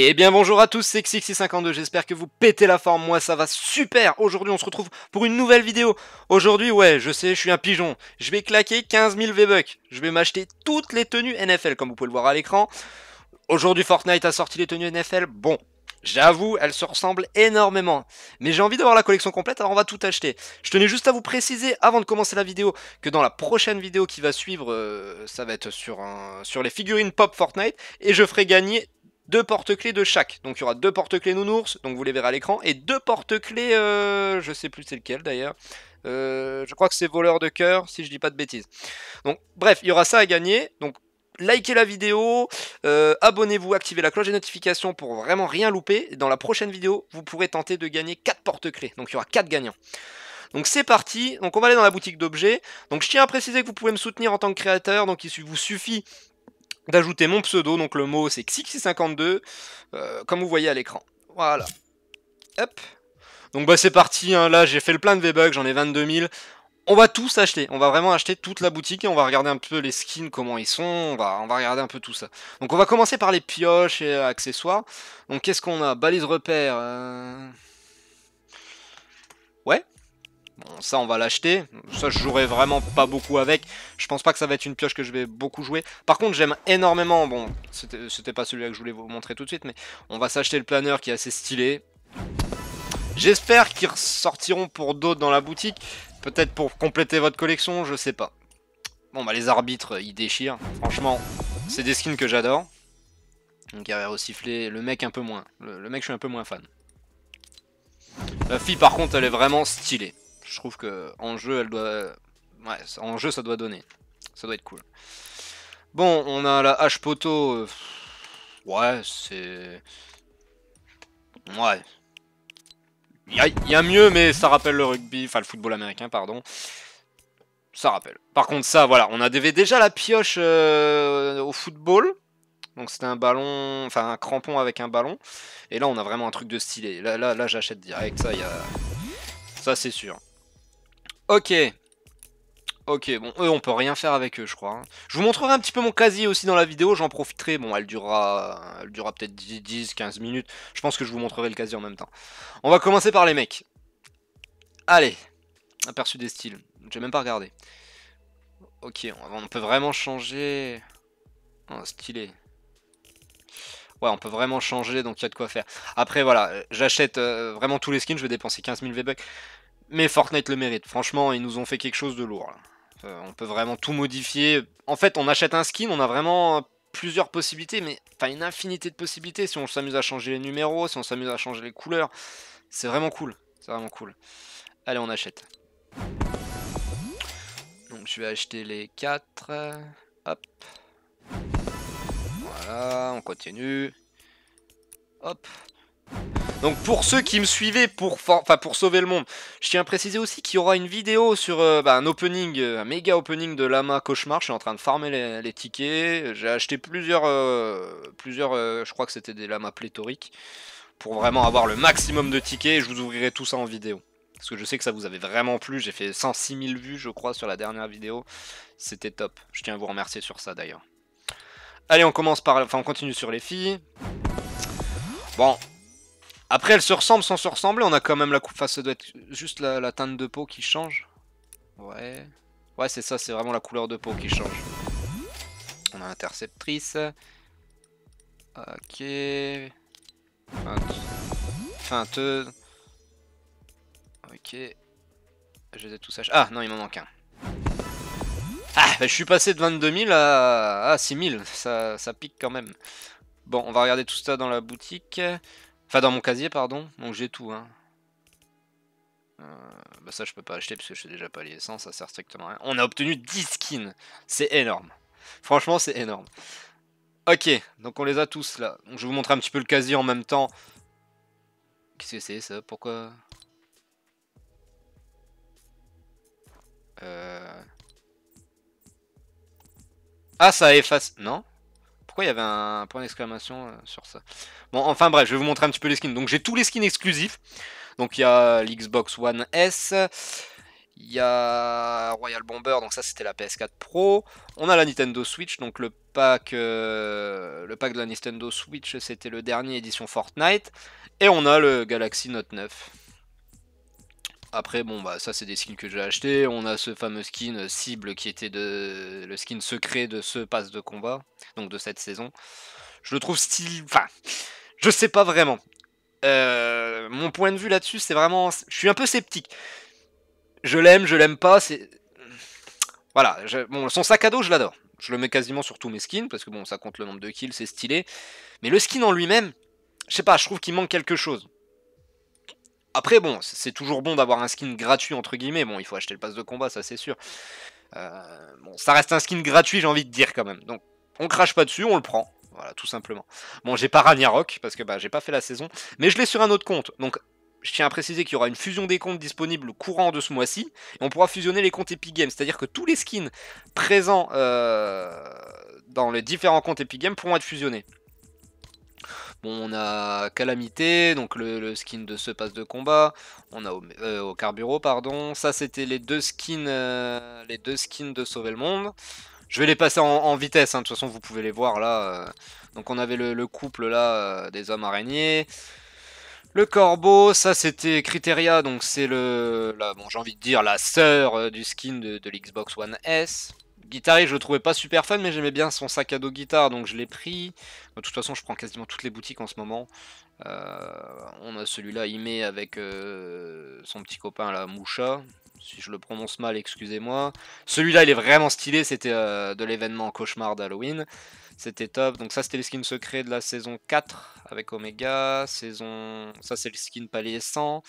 Et eh bien bonjour à tous, c'est XXI52, j'espère que vous pétez la forme, moi ça va super Aujourd'hui on se retrouve pour une nouvelle vidéo Aujourd'hui ouais, je sais, je suis un pigeon, je vais claquer 15 000 V-Bucks Je vais m'acheter toutes les tenues NFL comme vous pouvez le voir à l'écran Aujourd'hui Fortnite a sorti les tenues NFL, bon J'avoue, elles se ressemblent énormément. Mais j'ai envie d'avoir la collection complète, alors on va tout acheter. Je tenais juste à vous préciser, avant de commencer la vidéo, que dans la prochaine vidéo qui va suivre, euh, ça va être sur, sur les figurines pop Fortnite, et je ferai gagner deux porte-clés de chaque. Donc il y aura deux porte-clés nounours, donc vous les verrez à l'écran, et deux porte-clés, euh, je sais plus c'est lequel d'ailleurs. Euh, je crois que c'est voleur de cœur, si je dis pas de bêtises. Donc bref, il y aura ça à gagner. Donc likez la vidéo, euh, abonnez-vous, activez la cloche des notifications pour vraiment rien louper. Dans la prochaine vidéo, vous pourrez tenter de gagner quatre porte-clés. Donc il y aura quatre gagnants. Donc c'est parti, donc on va aller dans la boutique d'objets. Donc je tiens à préciser que vous pouvez me soutenir en tant que créateur, donc il vous suffit d'ajouter mon pseudo, donc le mot c'est Xixi52, euh, comme vous voyez à l'écran. Voilà. Hop. Donc bah c'est parti, hein. là j'ai fait le plein de V-Bucks, j'en ai 22 000. On va tous acheter, on va vraiment acheter toute la boutique et on va regarder un peu les skins, comment ils sont, on va, on va regarder un peu tout ça. Donc on va commencer par les pioches et accessoires. Donc qu'est-ce qu'on a Balise repère... Euh, ça on va l'acheter. Ça je jouerai vraiment pas beaucoup avec. Je pense pas que ça va être une pioche que je vais beaucoup jouer. Par contre j'aime énormément, bon c'était pas celui-là que je voulais vous montrer tout de suite, mais on va s'acheter le planeur qui est assez stylé. J'espère qu'ils ressortiront pour d'autres dans la boutique. Peut-être pour compléter votre collection, je sais pas. Bon bah les arbitres ils déchirent. Franchement c'est des skins que j'adore. Donc guerrier au sifflet, le mec un peu moins. le mec je suis un peu moins fan. La fille par contre elle est vraiment stylée. Je trouve que en jeu, elle doit, ouais, en jeu, ça doit donner. Ça doit être cool. Bon, on a la hache poteau. Euh, ouais, c'est. Ouais. Il y, a mieux, mais ça rappelle le rugby, enfin le football américain, pardon. Ça rappelle. Par contre, ça, voilà, on avait déjà la pioche euh, au football. Donc c'était un ballon, enfin un crampon avec un ballon. Et là, on a vraiment un truc de stylé. Là, là, là j'achète direct, ça, ça c'est sûr. Ok. Ok, bon, eux, on peut rien faire avec eux, je crois. Hein. Je vous montrerai un petit peu mon casier aussi dans la vidéo, j'en profiterai. Bon, elle durera, durera peut-être 10-15 minutes. Je pense que je vous montrerai le casier en même temps. On va commencer par les mecs. Allez, aperçu des styles. J'ai même pas regardé. Ok, on peut vraiment changer... Oh, stylé. Ouais, on peut vraiment changer, donc il y a de quoi faire. Après, voilà, euh, j'achète euh, vraiment tous les skins, je vais dépenser 15 000 V-Bucks. Mais Fortnite le mérite. Franchement, ils nous ont fait quelque chose de lourd. Euh, on peut vraiment tout modifier. En fait, on achète un skin, on a vraiment plusieurs possibilités, mais enfin une infinité de possibilités. Si on s'amuse à changer les numéros, si on s'amuse à changer les couleurs, c'est vraiment cool. C'est vraiment cool. Allez, on achète. Donc je vais acheter les 4. Hop. Voilà, on continue. Hop. Donc pour ceux qui me suivaient pour, pour sauver le monde, je tiens à préciser aussi qu'il y aura une vidéo sur euh, bah, un opening, euh, un méga opening de Lama Cauchemar. Je suis en train de farmer les, tickets. J'ai acheté plusieurs, euh, plusieurs je crois que c'était des lamas pléthoriques, pour vraiment avoir le maximum de tickets. je vous ouvrirai tout ça en vidéo. Parce que je sais que ça vous avait vraiment plu. J'ai fait 106 000 vues, je crois, sur la dernière vidéo. C'était top. Je tiens à vous remercier sur ça d'ailleurs. Allez, on commence par, enfin, on continue sur les filles. Bon, après, elles se ressemblent sans se ressembler. On a quand même la coupe. Enfin, ça doit être juste la, teinte de peau qui change. Ouais. Ouais, c'est ça, c'est vraiment la couleur de peau qui change. On a interceptrice. Ok. Feinteuse. Ok. Je les ai tous Ah, non, il m'en manque un. Ah, bah, je suis passé de 22 000 à, 6000, 6 000. Ça, ça pique quand même. Bon, on va regarder tout ça dans la boutique. Enfin, dans mon casier, pardon. Donc j'ai tout. Hein. Euh, bah ça, je peux pas acheter parce que je suis déjà pas lié 100. Ça sert strictement à rien. On a obtenu 10 skins. C'est énorme. Franchement, c'est énorme. Ok, donc on les a tous là. Donc, je vais vous montrer un petit peu le casier en même temps. Qu'est-ce que c'est ça Pourquoi euh. Ah, ça efface. Non il y avait un point d'exclamation euh, sur ça Bon, enfin bref, je vais vous montrer un petit peu les skins. Donc j'ai tous les skins exclusifs. Donc il y a l'Xbox One S. Il y a Royal Bomber, donc ça c'était la PS4 Pro. On a la Nintendo Switch, donc le pack, euh, le pack de la Nintendo Switch c'était le dernier édition Fortnite. Et on a le Galaxy Note 9. Après, bon, bah, ça, c'est des skins que j'ai achetés. On a ce fameux skin cible qui était de... le skin secret de ce pass de combat, donc de cette saison. Je le trouve style. Enfin, je sais pas vraiment. Euh, mon point de vue là-dessus, c'est vraiment. Je suis un peu sceptique. Je l'aime, je l'aime pas. C'est. Voilà. Bon, son sac à dos, je l'adore. Je le mets quasiment sur tous mes skins parce que bon, ça compte le nombre de kills, c'est stylé. Mais le skin en lui-même, je sais pas, je trouve qu'il manque quelque chose. Après, bon, c'est toujours bon d'avoir un skin gratuit, entre guillemets. Bon, il faut acheter le pass de combat, ça c'est sûr. Euh, bon, ça reste un skin gratuit, j'ai envie de dire quand même. Donc, on crache pas dessus, on le prend. Voilà, tout simplement. Bon, j'ai pas Ragnarok, parce que bah, j'ai pas fait la saison. Mais je l'ai sur un autre compte. Donc, je tiens à préciser qu'il y aura une fusion des comptes disponible courant de ce mois-ci. Et on pourra fusionner les comptes Epic Games. C'est-à-dire que tous les skins présents euh, dans les différents comptes Epic Games pourront être fusionnés. Bon, on a Calamité, donc le, skin de ce passe de combat. On a euh, au, carbureau pardon. Ça, c'était les deux skins, euh, les deux skins de Sauver le Monde. Je vais les passer en, vitesse. Hein. De toute façon, vous pouvez les voir là. Euh. Donc, on avait le, couple là des hommes araignées. Le corbeau, ça c'était Criteria, donc c'est le, bon j'ai envie de dire la sœur du skin de l'Xbox One S guitariste, je le trouvais pas super fun, mais j'aimais bien son sac à dos guitare, donc je l'ai pris. De toute façon, je prends quasiment toutes les boutiques en ce moment. Euh, on a celui-là, il met avec euh, son petit copain, la Moucha. Si je le prononce mal, excusez-moi. Celui-là, il est vraiment stylé, c'était euh, de l'événement Cauchemar d'Halloween. C'était top. Donc ça, c'était le skin secret de la saison 4 avec Omega. Saison... Ça, c'est le skin palier 100.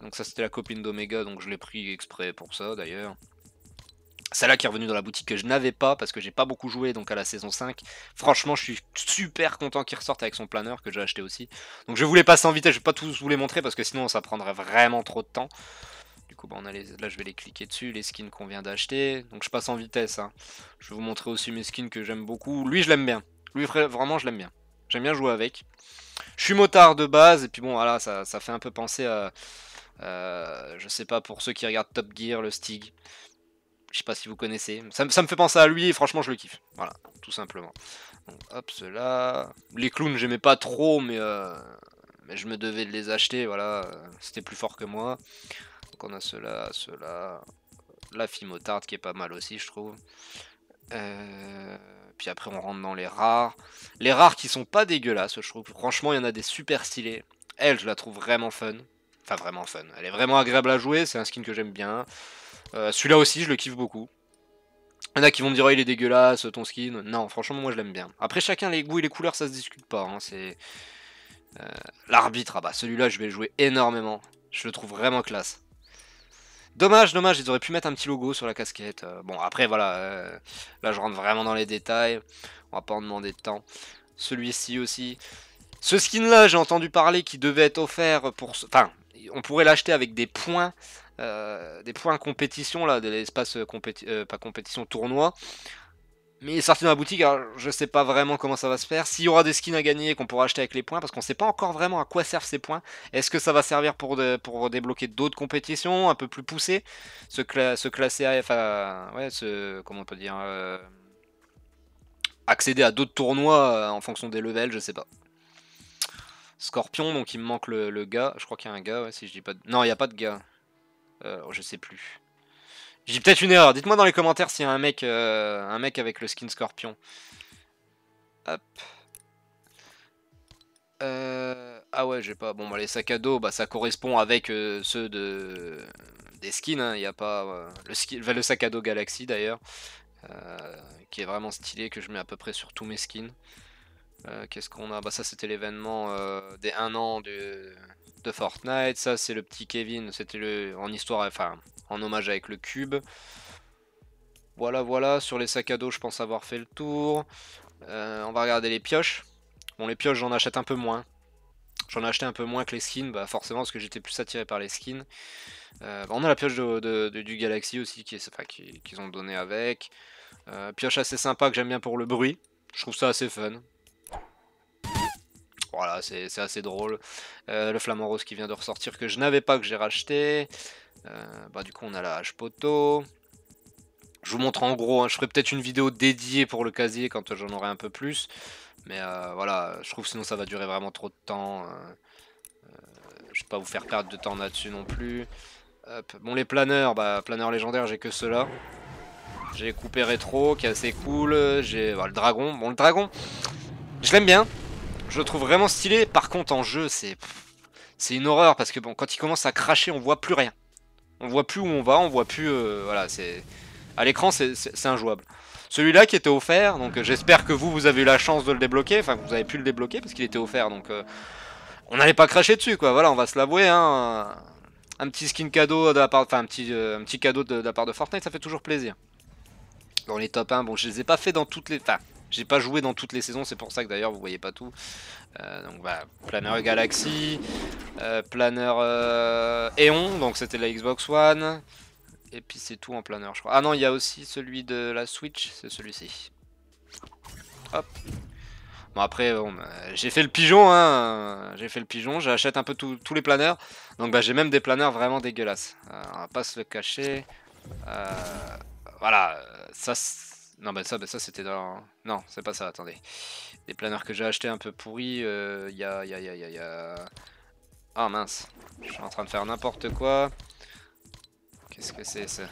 donc ça c'était la copine d'Omega, donc je l'ai pris exprès pour ça d'ailleurs. Celle-là qui est revenue dans la boutique que je n'avais pas parce que j'ai pas beaucoup joué donc à la saison 5. Franchement, je suis super content qu'il ressorte avec son planeur que j'ai acheté aussi. Donc je voulais passer en vitesse, je vais pas tous vous les montrer parce que sinon ça prendrait vraiment trop de temps. Du coup, bah, on a les... là je vais les cliquer dessus, les skins qu'on vient d'acheter. Donc je passe en vitesse. Hein. Je vais vous montrer aussi mes skins que j'aime beaucoup. Lui, je l'aime bien. Lui, vraiment, je l'aime bien. J'aime bien jouer avec. Je suis motard de base et puis bon, voilà, ça, ça fait un peu penser à... Je euh, je sais pas, pour ceux qui regardent Top Gear, le Stig. Je sais pas si vous connaissez. Ça, me fait penser à lui et franchement, je le kiffe. Voilà, tout simplement. hop, cela. Les clowns, j'aimais pas trop, euh, mais, je me devais de les acheter. Voilà, c'était plus fort que moi. Donc, on a cela, cela. La fille motarde qui est pas mal aussi, je trouve. Euh, puis après on rentre dans les rares. Les rares qui sont pas dégueulasses, je trouve. Franchement, il y en a des super stylés. Elle, je la trouve vraiment fun. Enfin, vraiment fun. Elle est vraiment agréable à jouer, c'est un skin que j'aime bien. Euh, celui-là aussi, je le kiffe beaucoup. Il y en a qui vont me dire oh, il est dégueulasse ton skin. Non, franchement, moi je l'aime bien. Après, chacun les goûts et les couleurs, ça se discute pas. Hein. C'est euh, l'arbitre. Ah bah celui-là, je vais le jouer énormément. Je le trouve vraiment classe. Dommage, dommage, ils auraient pu mettre un petit logo sur la casquette. Euh, bon, après, voilà. là, je rentre vraiment dans les détails. On va pas en demander de temps. Celui-ci aussi. Ce skin-là, j'ai entendu parler qu'il devait être offert pour... Enfin, on pourrait l'acheter avec des points, euh, des points compétition, là, de l'espace compétition... Euh, pas compétition, tournoi. Mais il est sorti dans la boutique, alors je sais pas vraiment comment ça va se faire. S'il y aura des skins à gagner qu'on pourra acheter avec les points, parce qu'on sait pas encore vraiment à quoi servent ces points. Est-ce que ça va servir pour, pour débloquer d'autres compétitions un peu plus poussées Se, classer à. ouais, se, comment on peut dire euh, Accéder à d'autres tournois en fonction des levels, je sais pas. Scorpion, donc il me manque le, gars. Je crois qu'il y a un gars, si je dis pas Non, il n'y a pas de gars. Euh, je sais plus. J'ai peut-être une erreur. Dites-moi dans les commentaires s'il y a un mec, euh, un mec avec le skin Scorpion. Hop. Euh, ah ouais, j'ai pas. Bon, bah, les sacs à dos, bah, ça correspond avec euh, ceux de... des skins. Hein. Il a pas. le, le sac à dos Galaxy d'ailleurs, qui est vraiment stylé, que je mets à peu près sur tous mes skins. Euh, qu'est-ce qu'on a Bah ça c'était l'événement euh, des 1 an de, de Fortnite. Ça c'est le petit Kevin. C'était le en histoire, enfin en hommage avec le cube. Voilà, voilà. Sur les sacs à dos, je pense avoir fait le tour. Euh, on va regarder les pioches. Bon, les pioches, j'en achète un peu moins. J'en ai acheté un peu moins que les skins, bah forcément parce que j'étais plus attiré par les skins. Bah, on a la pioche de, du Galaxy aussi qui qu'ils ont donné avec. pioche assez sympa que j'aime bien pour le bruit. Je trouve ça assez fun. Voilà, c'est assez drôle. Euh, le flamant rose qui vient de ressortir que je n'avais pas, que j'ai racheté. Euh, bah, du coup, on a la hache poteau. Je vous montre en gros, hein, je ferai peut-être une vidéo dédiée pour le casier quand j'en aurai un peu plus. Mais euh, voilà, je trouve sinon ça va durer vraiment trop de temps. Hein. je vais pas vous faire perdre de temps là-dessus non plus. Bon, les planeurs, bah, planeurs légendaires, j'ai que ceux-là. J'ai coupé rétro, qui est assez cool. J'ai bah, le dragon. Bon, le dragon, je l'aime bien. Je le trouve vraiment stylé. Par contre, en jeu, c'est c'est une horreur parce que bon, quand il commence à cracher, on voit plus rien. On voit plus où on va, on voit plus. Euh, voilà, c'est à l'écran, c'est injouable. Celui-là qui était offert, donc euh, j'espère que vous, vous avez eu la chance de le débloquer. Enfin, vous avez pu le débloquer parce qu'il était offert, donc euh, on n'allait pas cracher dessus, quoi. Voilà, on va se l'avouer. Hein. Un petit skin cadeau de la part, enfin un petit, un petit cadeau de, la part de Fortnite, ça fait toujours plaisir dans les top 1. Bon, je les ai pas fait dans toutes les... Enfin, j'ai pas joué dans toutes les saisons, c'est pour ça que d'ailleurs vous voyez pas tout. Euh, donc bah, Planeur Galaxy, euh, Planeur euh, Eon, donc c'était la Xbox One. Et puis c'est tout en planeur, je crois. Ah non, il y a aussi celui de la Switch, c'est celui-ci. Hop. Bon après, bah, j'ai fait le pigeon, hein. J'ai fait le pigeon, j'achète un peu tous les planeurs. Donc bah j'ai même des planeurs vraiment dégueulasses. on va pas se le cacher. voilà, ça non, bah ça, bah ça c'était dans. Non, c'est pas ça, attendez. Des planeurs que j'ai acheté un peu pourris, euh, il y a. y Ah mince, je suis en train de faire n'importe quoi. Qu'est-ce que c'est ça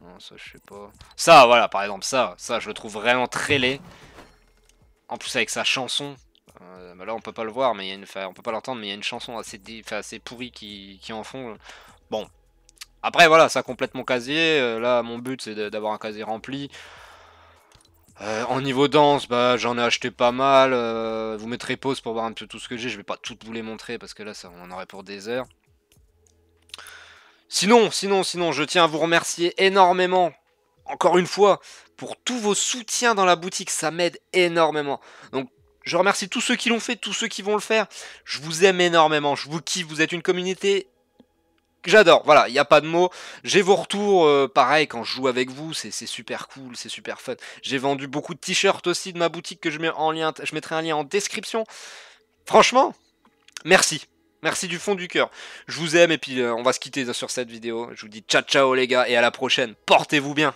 Non, ça je sais pas. Ça, voilà, par exemple, ça, ça je le trouve vraiment très laid. En plus avec sa chanson. Euh, bah là on peut pas le voir, mais y a une... on peut pas l'entendre, mais il y a une chanson assez, assez pourrie qui... qui en fond. Bon, après, voilà, ça complète mon casier. Euh, là, mon but, c'est d'avoir un casier rempli. Euh, en niveau danse, bah, j'en ai acheté pas mal. Euh, vous mettrez pause pour voir un peu tout ce que j'ai. Je vais pas toutes vous les montrer parce que là, ça, on en aurait pour des heures. Sinon, sinon, sinon, je tiens à vous remercier énormément, encore une fois, pour tous vos soutiens dans la boutique. Ça m'aide énormément. Donc, je remercie tous ceux qui l'ont fait, tous ceux qui vont le faire. Je vous aime énormément, je vous kiffe. Vous êtes une communauté j'adore. Voilà, il n'y a pas de mots. J'ai vos retours, euh, pareil, quand je joue avec vous, c'est super cool, c'est super fun. J'ai vendu beaucoup de t-shirts aussi de ma boutique que je mets en lien, je mettrai un lien en description. Franchement, merci. Merci du fond du cœur. Je vous aime et puis euh, on va se quitter sur cette vidéo. Je vous dis ciao ciao les gars et à la prochaine. Portez-vous bien.